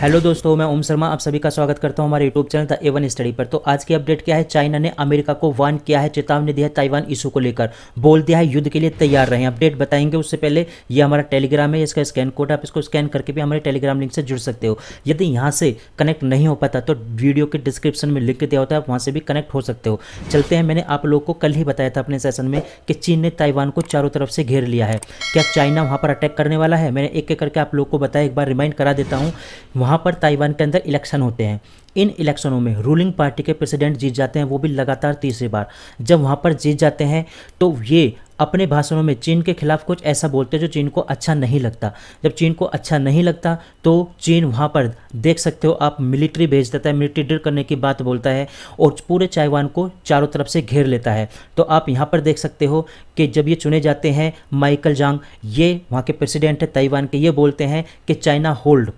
hello दोस्तों मैं ओम शर्मा आप सभी का स्वागत करता हूं हमारे YouTube channel the Avon study पर तो आज की अपडेट क्या है चाइना ने अमेरिका को वार्न किया है चेतावनी दी है ताइवान इशू को लेकर बोल दिया है युद्ध के लिए तैयार रहें अपडेट बताएंगे उससे पहले ये हमारा टेलीग्राम है इसका स्कैन कोड आप इसको स्कैन करके भी हमारे टेलीग्राम लिंक से जुड़ सकते हो यदि यहाँ से कनेक्ट नहीं हो पाता तो वीडियो के डिस्क्रिप्शन में लिंक दिया होता है आप वहाँ से भी कनेक्ट हो सकते हो चलते हैं मैंने आप लोग को कल ही बताया था अपने सेशन में कि चीन ने ताइवान को चारों तरफ से घेर लिया है क्या चाइना वहाँ पर अटैक करने वाला है मैंने एक एक करके आप लोग को बताया एक बार रिमाइंड करा देता हूँ वहाँ पर ताइवान के अंदर इलेक्शन होते हैं इन इलेक्शनों में रूलिंग पार्टी के प्रेसिडेंट जीत जाते हैं वो भी लगातार तीसरी बार जब वहाँ पर जीत जाते हैं तो ये अपने भाषणों में चीन के खिलाफ कुछ ऐसा बोलते हैं जो चीन को अच्छा नहीं लगता जब चीन को अच्छा नहीं लगता तो चीन वहाँ पर देख सकते हो आप मिलिट्री भेज देता है मिलिट्री डर करने की बात बोलता है और पूरे ताइवान को चारों तरफ से घेर लेता है तो आप यहाँ पर देख सकते हो कि जब ये चुने जाते हैं माइकल जांग ये वहाँ के प्रेसिडेंट है ताइवान के ये बोलते हैं कि China hold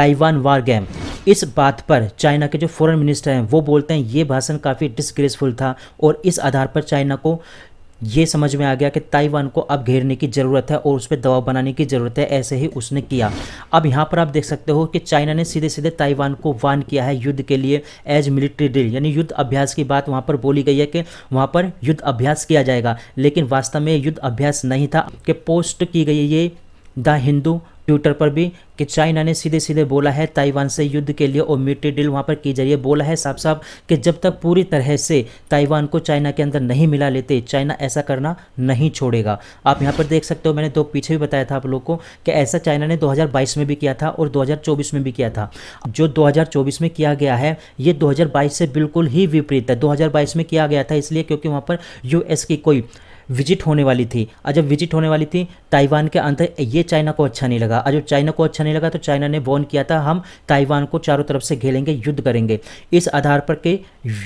Taiwan war game इस बात पर चाइना के जो फॉरेन मिनिस्टर हैं वो बोलते हैं ये भाषण काफ़ी डिसग्रेसफुल था और इस आधार पर चाइना को ये समझ में आ गया कि ताइवान को अब घेरने की ज़रूरत है और उस पर दबाव बनाने की ज़रूरत है ऐसे ही उसने किया अब यहाँ पर आप देख सकते हो कि चाइना ने सीधे सीधे ताइवान को वान किया है युद्ध के लिए एज मिलिट्री ड्रिल यानी युद्ध अभ्यास की बात वहाँ पर बोली गई है कि वहाँ पर युद्ध अभ्यास किया जाएगा लेकिन वास्तव में युद्ध अभ्यास नहीं था कि पोस्ट की गई ये द हिंदू ट्विटर पर भी कि चाइना ने सीधे सीधे बोला है ताइवान से युद्ध के लिए और मिट्टी डील वहाँ पर की जरिए बोला है साफ साफ कि जब तक पूरी तरह से ताइवान को चाइना के अंदर नहीं मिला लेते चाइना ऐसा करना नहीं छोड़ेगा आप यहाँ पर देख सकते हो मैंने दो पीछे भी बताया था आप लोग को कि ऐसा चाइना ने दो में भी किया था और दो में भी किया था जो दो में किया गया है ये दो से बिल्कुल ही विपरीत है दो में किया गया था इसलिए क्योंकि वहाँ पर यू की कोई विजिट होने वाली थी और जब विजिट होने वाली थी ताइवान के अंदर ये चाइना को अच्छा नहीं लगा और जब चाइना को अच्छा नहीं लगा तो चाइना ने वॉर्न किया था हम ताइवान को चारों तरफ से घेलेंगे युद्ध करेंगे इस आधार पर कि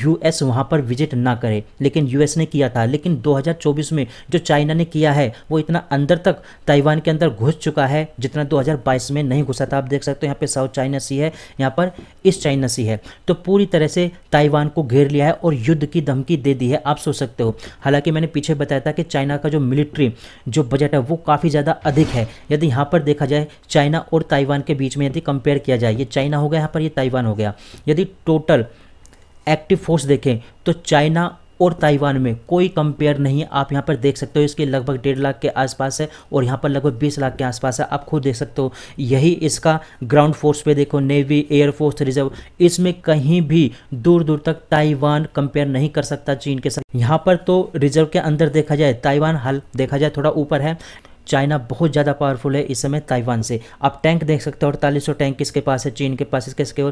यूएस वहाँ पर विजिट ना करे लेकिन यूएस ने किया था लेकिन 2024 में जो चाइना ने किया है वो इतना अंदर तक ताइवान के अंदर घुस चुका है जितना 2022 में नहीं घुसा था आप देख सकते हो यहाँ पे साउथ चाइना सी है यहाँ पर ईस्ट चाइना सी है तो पूरी तरह से ताइवान को घेर लिया है और युद्ध की धमकी दे दी है आप सोच सकते हो हालांकि मैंने पीछे बताया था हालांकि चाइना का जो मिलिट्री जो बजट है वो काफ़ी ज़्यादा अधिक है यदि यहाँ पर देखा जाए चाइना और ताइवान के बीच में यदि कंपेयर किया जाए ये चाइना हो गया यहाँ पर ये ताइवान हो गया यदि टोटल एक्टिव फोर्स देखें तो चाइना और ताइवान में कोई कंपेयर नहीं आप यहाँ पर देख सकते हो इसके लगभग डेढ़ लाख के आसपास है और यहाँ पर लगभग बीस लाख के आसपास है आप खुद देख सकते हो यही इसका ग्राउंड फोर्स पे देखो नेवी एयरफोर्स रिजर्व इसमें कहीं भी दूर दूर तक ताइवान कंपेयर नहीं कर सकता चीन के साथ यहाँ पर तो रिजर्व के अंदर देखा जाए ताइवान हल देखा जाए थोड़ा ऊपर है चाइना बहुत ज़्यादा पावरफुल है इस समय ताइवान से आप टैंक देख सकते हो अड़तालीस टैंक किसके पास है चीन के पास इसके इसके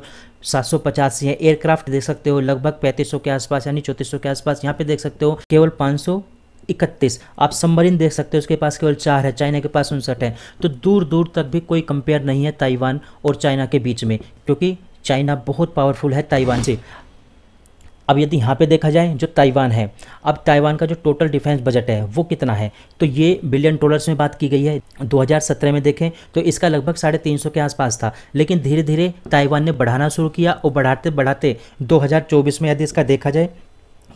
सात सौ पचासी है एयरक्राफ्ट देख सकते हो लगभग पैंतीस सौ के आसपास यानी चौंतीस सौ के आसपास यहाँ पे देख सकते हो केवल पाँच सौ इकतीस आप सम्बरीन देख सकते हो उसके पास केवल चार है चाइना के पास उनसठ है तो दूर दूर तक भी कोई कंपेयर नहीं है ताइवान और चाइना के बीच में क्योंकि चाइना बहुत पावरफुल है ताइवान से अब यदि यहाँ पे देखा जाए जो ताइवान है अब ताइवान का जो टोटल डिफेंस बजट है वो कितना है तो ये बिलियन डॉलर्स में बात की गई है 2017 में देखें तो इसका लगभग साढ़े तीन के आसपास था लेकिन धीरे धीरे ताइवान ने बढ़ाना शुरू किया और बढ़ाते बढ़ाते 2024 में यदि इसका देखा जाए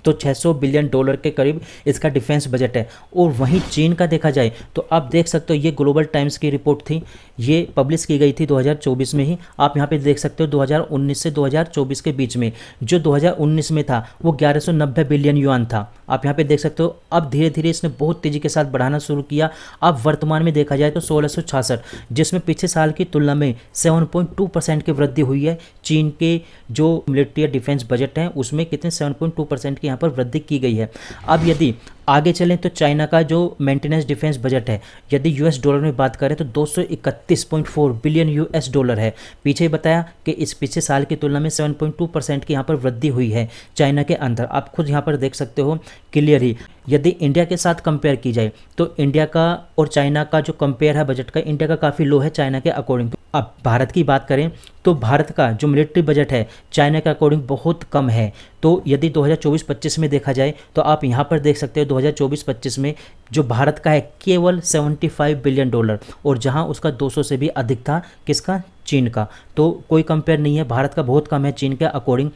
तो 600 बिलियन डॉलर के करीब इसका डिफेंस बजट है और वहीं चीन का देखा जाए तो आप देख सकते हो ये ग्लोबल टाइम्स की रिपोर्ट थी ये पब्लिश की गई थी 2024 में ही आप यहाँ पे देख सकते हो 2019 से 2024 के बीच में जो 2019 में था वो 1190 बिलियन युआन था आप यहाँ पे देख सकते हो अब धीरे धीरे इसने बहुत तेज़ी के साथ बढ़ाना शुरू किया अब वर्तमान में देखा जाए तो सोलह जिसमें पिछले साल की तुलना में सेवन परसेंट की वृद्धि हुई है चीन के जो मिलिट्री डिफेंस बजट हैं उसमें कितने टू परसेंट की पर वृद्धि की गई है अब यदि आगे चलें तो चाइना का जो मेंटेनेंस डिफेंस बजट है यदि यूएस डॉलर में बात करें तो 231.4 बिलियन यूएस डॉलर है पीछे बताया कि इस पिछले साल की तुलना में 7.2 परसेंट की यहाँ पर वृद्धि हुई है चाइना के अंदर आप खुद यहाँ पर देख सकते हो क्लियर ही यदि इंडिया के साथ कंपेयर की जाए तो इंडिया का और चाइना का जो कंपेयर है बजट का इंडिया का काफ़ी लो है चाइना के अकॉर्डिंग अब भारत की बात करें तो भारत का जो मिलिट्री बजट है चाइना के अकॉर्डिंग बहुत कम है तो यदि 2024-25 में देखा जाए तो आप यहाँ पर देख सकते हो 2024-25 में जो भारत का है केवल 75 बिलियन डॉलर और जहां उसका 200 से भी अधिक था किसका चीन का तो कोई कंपेयर नहीं है भारत का बहुत कम है चीन के अकॉर्डिंग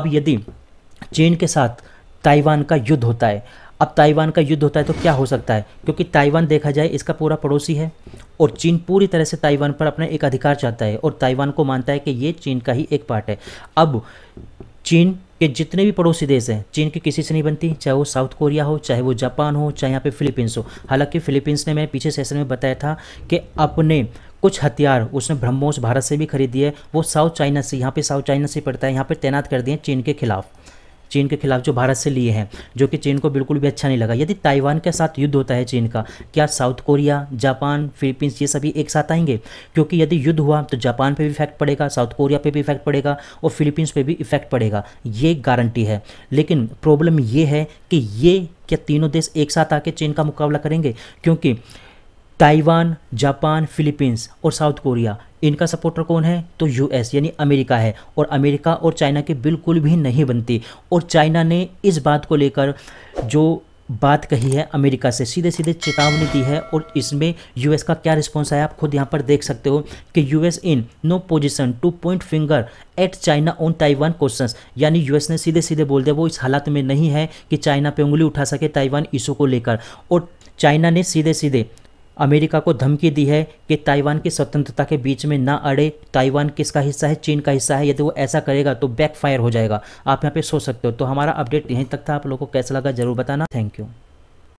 अब यदि चीन के साथ ताइवान का युद्ध होता है अब ताइवान का युद्ध होता है तो क्या हो सकता है क्योंकि ताइवान देखा जाए इसका पूरा पड़ोसी है और चीन पूरी तरह से ताइवान पर अपना एक अधिकार चाहता है और ताइवान को मानता है कि ये चीन का ही एक पार्ट है अब चीन के जितने भी पड़ोसी देश हैं चीन के किसी से नहीं बनती चाहे वो साउथ कोरिया हो चाहे वो जापान हो चाहे यहाँ पे फिलीपींस हो हालांकि फिलीपींस ने मैं पीछे सेशन में बताया था कि अपने कुछ हथियार उसने ब्रह्मोस भारत से भी खरीदी है वो साउथ चाइना से यहाँ पे साउथ चाइना से पड़ता है यहाँ पे तैनात कर दिए चीन के खिलाफ चीन के खिलाफ जो भारत से लिए हैं जो कि चीन को बिल्कुल भी अच्छा नहीं लगा यदि ताइवान के साथ युद्ध होता है चीन का क्या साउथ कोरिया जापान फिलीपींस ये सभी एक साथ आएंगे क्योंकि यदि युद्ध हुआ तो जापान पर भी इफेक्ट पड़ेगा साउथ कोरिया पर भी इफेक्ट पड़ेगा और फिलीपींस पर भी इफेक्ट पड़ेगा ये गारंटी है लेकिन प्रॉब्लम ये है कि ये क्या तीनों देश एक साथ आके चीन का मुकाबला करेंगे क्योंकि ताइवान जापान फिलीपींस और साउथ कोरिया इनका सपोर्टर कौन है तो यूएस यानी अमेरिका है और अमेरिका और चाइना की बिल्कुल भी नहीं बनती और चाइना ने इस बात को लेकर जो बात कही है अमेरिका से सीधे सीधे चेतावनी दी है और इसमें यूएस का क्या रिस्पांस आया आप खुद यहाँ पर देख सकते हो कि US in no position to point finger at China on Taiwan questions यानी यूएस ने सीधे सीधे बोल दिया वो इस हालत में नहीं है कि चाइना पे उंगली उठा सके ताइवान इशू को लेकर और चाइना ने सीधे सीधे अमेरिका को धमकी दी है कि ताइवान की स्वतंत्रता के बीच में ना अड़े ताइवान किसका हिस्सा है चीन का हिस्सा है यदि वो ऐसा करेगा तो बैकफायर हो जाएगा आप यहाँ पे सोच सकते हो तो हमारा अपडेट यहीं तक था आप लोगों को कैसा लगा जरूर बताना थैंक यू